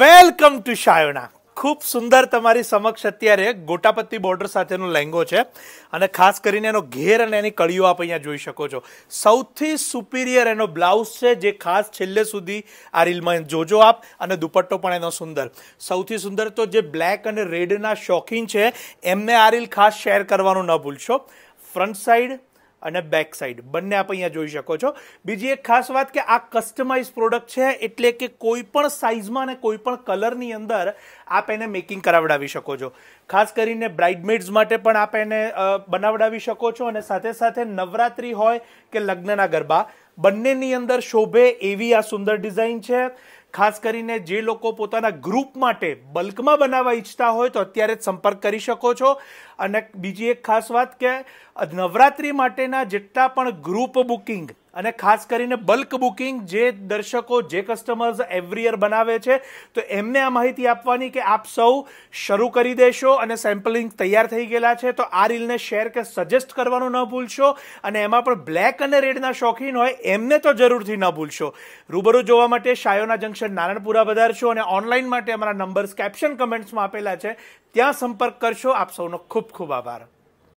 welcome to શાયોના ખૂબ સુંદર તમારી સમક્ષ અત્યારે ગોટાપત્તી બોર્ડર સાથેનો લેંગો છે અને ખાસ કરીને એનો ઘેર અને એની કળીઓ આપ અહીંયા જોઈ શકો છો સૌથી સુપિરિયર એનો બ્લાઉઝ છે જે ખાસ છેલ્લે સુધી આ રીલમાં જોજો આપ અને દુપટ્ટો પણ એનો સુંદર સૌથી સુંદર તો જે બ્લેક અને રેડના શોખીન છે એમને આ રીલ ખાસ શેર કરવાનું ન ભૂલશો ફ્રન્ટ સાઈડ અને બેક સાઈડ બંને આપ અહીંયા જોઈ શકો છો બીજી એક ખાસ વાત કે આ કસ્ટમાઇઝ પ્રોડક્ટ છે એટલે કે કોઈ પણ સાઇઝમાં અને કોઈ પણ કલરની અંદર આપ એને મેકિંગ કરાવડાવી શકો છો ખાસ કરીને બ્રાઇડમેડ્સ માટે પણ આપ એને બનાવડાવી શકો છો અને સાથે સાથે નવરાત્રી હોય કે લગ્નના ગરબા બંનેની અંદર શોભે એવી આ સુંદર ડિઝાઇન છે ખાસ કરીને જે લોકો પોતાના ગ્રુપ માટે બલ્કમાં બનાવવા ઈચ્છતા હોય તો અત્યારે જ સંપર્ક કરી શકો છો અને બીજી એક ખાસ વાત કે નવરાત્રી માટેના જેટલા પણ ગ્રુપ બુકિંગ અને ખાસ કરીને બલ્ક બુકિંગ જે દર્શકો જે કસ્ટમર્સ એવરી યર બનાવે છે તો એમને આ માહિતી આપવાની કે આપ સૌ શરૂ કરી દેશો અને સેમ્પલિંગ તૈયાર થઈ ગયેલા છે તો આ રીલને શેર કે સજેસ્ટ કરવાનું ન ભૂલશો અને એમાં પણ બ્લેક અને રેડના શોખીન હોય એમને તો જરૂરથી ન ભૂલશો રૂબરૂ જોવા માટે શાયોના જંકશન નારણપુરા વધારશો અને ઓનલાઈન માટે અમારા નંબર્સ કેપ્શન કમેન્ટ્સમાં આપેલા છે ત્યાં સંપર્ક કરશો આપ સૌનો ખૂબ ખૂબ આભાર